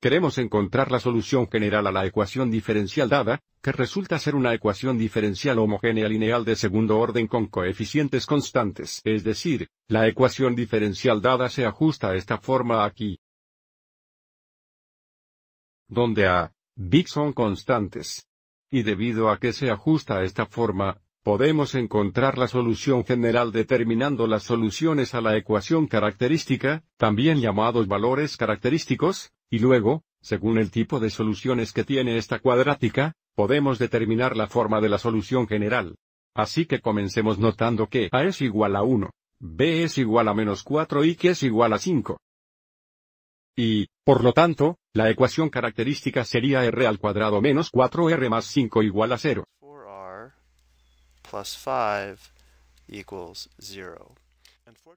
queremos encontrar la solución general a la ecuación diferencial dada, que resulta ser una ecuación diferencial homogénea lineal de segundo orden con coeficientes constantes. Es decir, la ecuación diferencial dada se ajusta a esta forma aquí, donde A, B son constantes. Y debido a que se ajusta a esta forma, podemos encontrar la solución general determinando las soluciones a la ecuación característica, también llamados valores característicos, y luego, según el tipo de soluciones que tiene esta cuadrática, podemos determinar la forma de la solución general. Así que comencemos notando que A es igual a 1, B es igual a menos 4 y que es igual a 5. Y, por lo tanto, la ecuación característica sería R al cuadrado menos 4R más 5 igual a 0.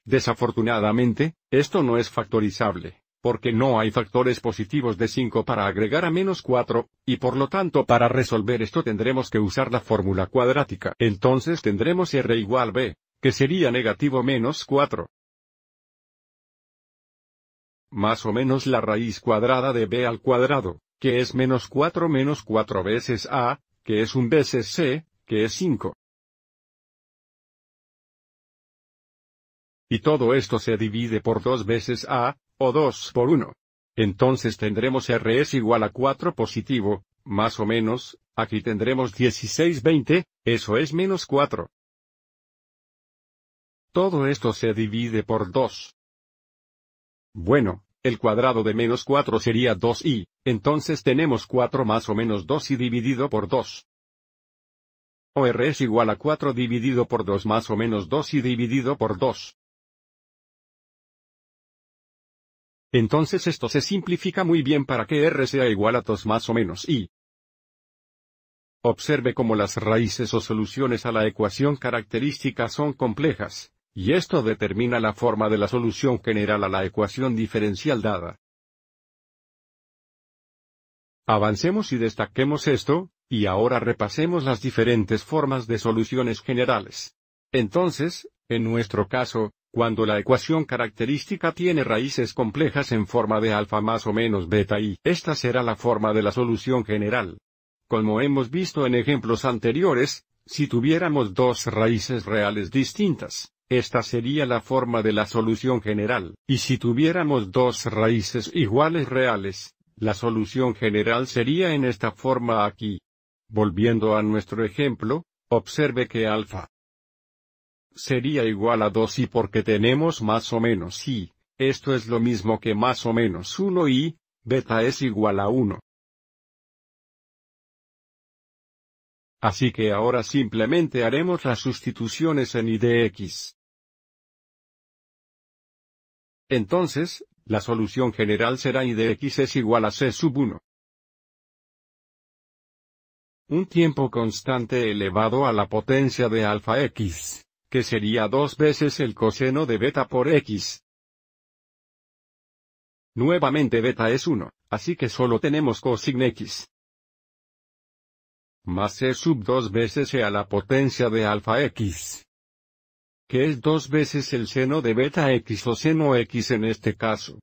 Desafortunadamente, esto no es factorizable porque no hay factores positivos de 5 para agregar a menos 4, y por lo tanto para resolver esto tendremos que usar la fórmula cuadrática. Entonces tendremos r igual b, que sería negativo menos 4. Más o menos la raíz cuadrada de b al cuadrado, que es menos 4 menos 4 veces a, que es un veces c, que es 5. Y todo esto se divide por 2 veces a, o 2 por 1. Entonces tendremos R es igual a 4 positivo, más o menos, aquí tendremos 16-20, eso es menos 4. Todo esto se divide por 2. Bueno, el cuadrado de menos 4 sería 2y, entonces tenemos 4 más o menos 2y dividido por 2. O R es igual a 4 dividido por 2 más o menos 2y dividido por 2. Entonces esto se simplifica muy bien para que R sea igual a 2 más o menos I. Observe cómo las raíces o soluciones a la ecuación característica son complejas, y esto determina la forma de la solución general a la ecuación diferencial dada. Avancemos y destaquemos esto, y ahora repasemos las diferentes formas de soluciones generales. Entonces, en nuestro caso, cuando la ecuación característica tiene raíces complejas en forma de alfa más o menos beta y esta será la forma de la solución general. Como hemos visto en ejemplos anteriores, si tuviéramos dos raíces reales distintas, esta sería la forma de la solución general, y si tuviéramos dos raíces iguales reales, la solución general sería en esta forma aquí. Volviendo a nuestro ejemplo, observe que alfa sería igual a 2 y porque tenemos más o menos y, esto es lo mismo que más o menos 1 y, beta es igual a 1. Así que ahora simplemente haremos las sustituciones en y de x. Entonces, la solución general será y de x es igual a c sub 1. Un tiempo constante elevado a la potencia de alfa x que sería dos veces el coseno de beta por x. Nuevamente beta es 1, así que solo tenemos cosign x. Más c e sub dos veces e a la potencia de alfa x. Que es dos veces el seno de beta x o seno x en este caso.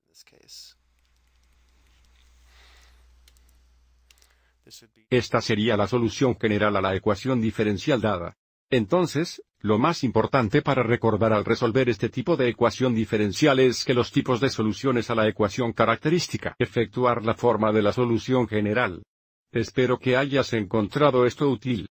Esta sería la solución general a la ecuación diferencial dada. Entonces, lo más importante para recordar al resolver este tipo de ecuación diferencial es que los tipos de soluciones a la ecuación característica efectuar la forma de la solución general. Espero que hayas encontrado esto útil.